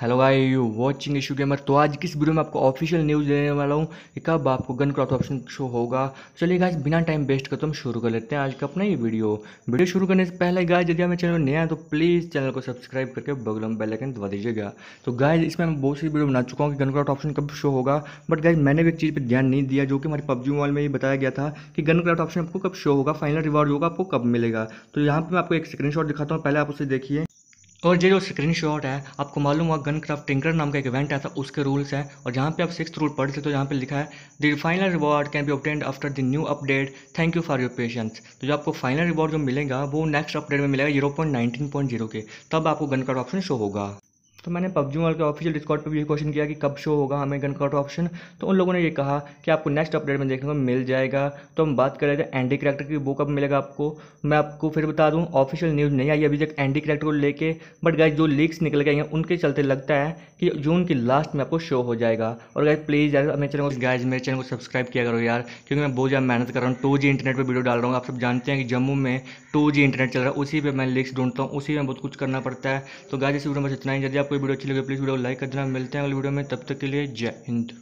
hello guys you watching Ishu gamer तो आज किस वीडियो में आपको ऑफिशियल न्यूज़ देने वाला हूँ कि कब आपको गन क्रॉफ्ट ऑप्शन शो होगा तो चलिए गाइस बिना टाइम वेस्ट करते हम शुरू कर लेते हैं आज का अपना ये वीडियो वीडियो शुरू करने से पहले गाइस यदि हमें चैनल नया है तो प्लीज़ चैनल को सब्सक्राइब करके बगल में बेलाइकन दबा दीजिएगा तो गाइज इसमें मैं बहुत सी वीडियो बना चुका हूँ कि गन क्रॉफ्ट ऑप्शन कब शो होगा बट गाइज मैंने भी एक चीज़ पर ध्यान नहीं दिया जो कि हमारे पब्जी मोबाइल में ही बताया गया था कि गन क्रॉफ्ट ऑप्शन आपको कब शो होगा फाइनल रिवॉर्ड होगा आपको कब मिलेगा तो यहाँ पर मैं आपको एक स्क्रीन दिखाता हूँ पहले आप उसे देखिए और ये जो स्क्रीन शॉट है आपको मालूम हुआ गन क्राफ्ट टिंकर नाम का एक इवेंट आया था उसके रूल्स हैं और जहाँ पे आप सिक्स रूल पढ़ सकते हो तो जहाँ पे लिखा है the final reward can be obtained after the new update thank you for your patience तो जो आपको फाइनल रिवॉर्ड जो मिलेगा वो नेक्स्ट अपडेट में मिलेगा zero point nineteen point zero के तब आपको गन क्राफ्ट ऑप्शन शो होगा तो मैंने पबजी वाल के ऑफिशियल डिस्कॉर्ड पर भी ये क्वेश्चन किया कि कब शो होगा हमें गन कट ऑप्शन तो उन लोगों ने ये कहा कि आपको नेक्स्ट अपडेट में देखने को मिल जाएगा तो हम बात कर रहे थे करैक्टर की वो कब मिलेगा आपको मैं आपको फिर बता दूँ ऑफिशियल न्यूज़ नहीं आई अभी तक एंडी करैक्टर को लेकर बट गाइज जो लीक्स निकल गए हैं उनके चलते लगता है कि जून की लास्ट में आपको शो हो जाएगा और गाय प्लीज़ यार मेरे चैनल को गायज मेरे चैनल को सब्सक्राइब किया करो यार क्योंकि मैं बहुत ज़्यादा मेहनत कर रहा हूँ टू इंटरनेट पर वीडियो डाल रहा हूँ आप सब जानते हैं कि जम्मू में टू इंटरनेट चल रहा है उसी पर मैं लीक्स ढूंढता हूँ उसी में बहुत कुछ करना पड़ता है तो गाय इस वीडियो में इतना ही जल्दी आप आपको वीडियो अच्छी लगे प्लीज़ वीडियो लाइक कर देना मिलते हैं अगले वीडियो में तब तक के लिए जय हिंद